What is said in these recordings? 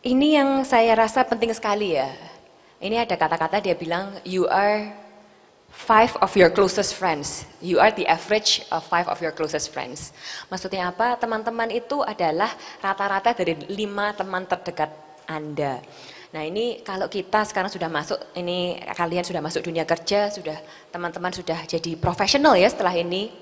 Ini yang saya rasa penting sekali ya. Ini ada kata-kata dia bilang, you are five of your closest friends. You are the average of five of your closest friends. Maksudnya apa? Teman-teman itu adalah rata-rata dari lima teman terdekat Anda. Nah ini kalau kita sekarang sudah masuk, ini kalian sudah masuk dunia kerja, sudah teman-teman sudah jadi profesional ya setelah ini.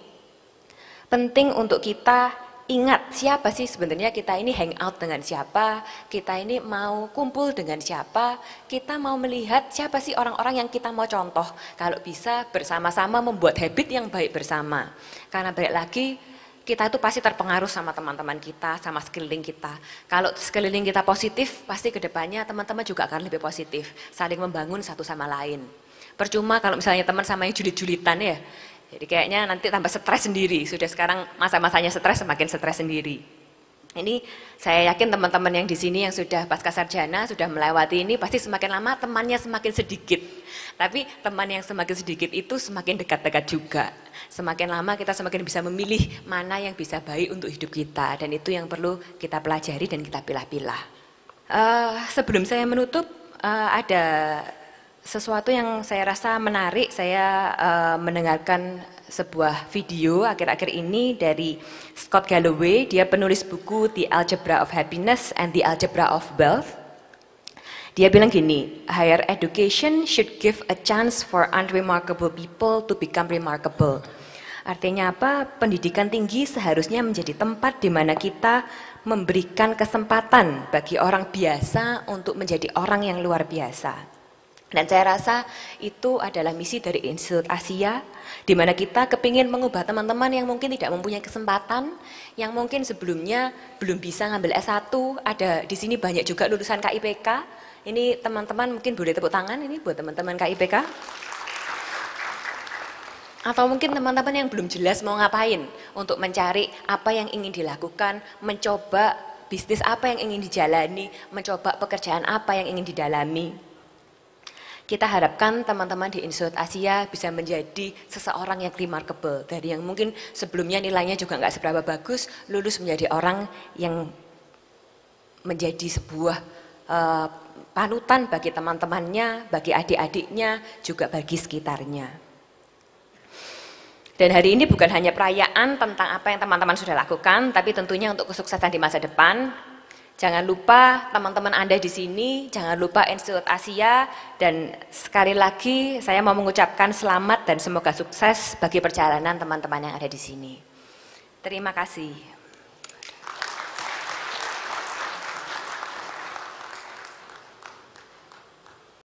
Penting untuk kita ingat siapa sih sebenarnya kita ini hang out dengan siapa, kita ini mau kumpul dengan siapa, kita mau melihat siapa sih orang-orang yang kita mau contoh. Kalau bisa bersama-sama membuat habit yang baik bersama. Karena balik lagi kita itu pasti terpengaruh sama teman-teman kita, sama sekeliling kita. Kalau sekeliling kita positif, pasti kedepannya teman-teman juga akan lebih positif, saling membangun satu sama lain. Percuma kalau misalnya teman sama yang julit-julitan ya, jadi kayaknya nanti tambah stres sendiri. Sudah sekarang masa-masanya stres semakin stres sendiri. Ini saya yakin teman-teman yang di sini yang sudah pasca sarjana, sudah melewati ini pasti semakin lama temannya semakin sedikit. Tapi teman yang semakin sedikit itu semakin dekat-dekat juga. Semakin lama kita semakin bisa memilih mana yang bisa baik untuk hidup kita dan itu yang perlu kita pelajari dan kita pilih-pilih. Uh, eh, sebelum saya menutup uh, ada sesuatu yang saya rasa menarik saya uh, mendengarkan sebuah video akhir-akhir ini dari Scott Galloway dia penulis buku The Algebra of Happiness and The Algebra of Wealth dia bilang gini higher education should give a chance for unremarkable people to become remarkable Artinya apa? Pendidikan tinggi seharusnya menjadi tempat di mana kita memberikan kesempatan bagi orang biasa untuk menjadi orang yang luar biasa. Dan saya rasa itu adalah misi dari Institut Asia, di mana kita kepingin mengubah teman-teman yang mungkin tidak mempunyai kesempatan, yang mungkin sebelumnya belum bisa ngambil S1, ada di sini banyak juga lulusan KIPK. Ini teman-teman mungkin boleh tepuk tangan ini buat teman-teman KIPK. Atau mungkin teman-teman yang belum jelas mau ngapain untuk mencari apa yang ingin dilakukan, mencoba bisnis apa yang ingin dijalani, mencoba pekerjaan apa yang ingin didalami. Kita harapkan teman-teman di Institut Asia bisa menjadi seseorang yang remarkable dari yang mungkin sebelumnya nilainya juga nggak seberapa bagus, lulus menjadi orang yang menjadi sebuah uh, panutan bagi teman-temannya, bagi adik-adiknya, juga bagi sekitarnya. Dan hari ini bukan hanya perayaan tentang apa yang teman-teman sudah lakukan, tapi tentunya untuk kesuksesan di masa depan, Jangan lupa teman-teman Anda di sini, jangan lupa Institut Asia, dan sekali lagi saya mau mengucapkan selamat dan semoga sukses bagi perjalanan teman-teman yang ada di sini. Terima kasih.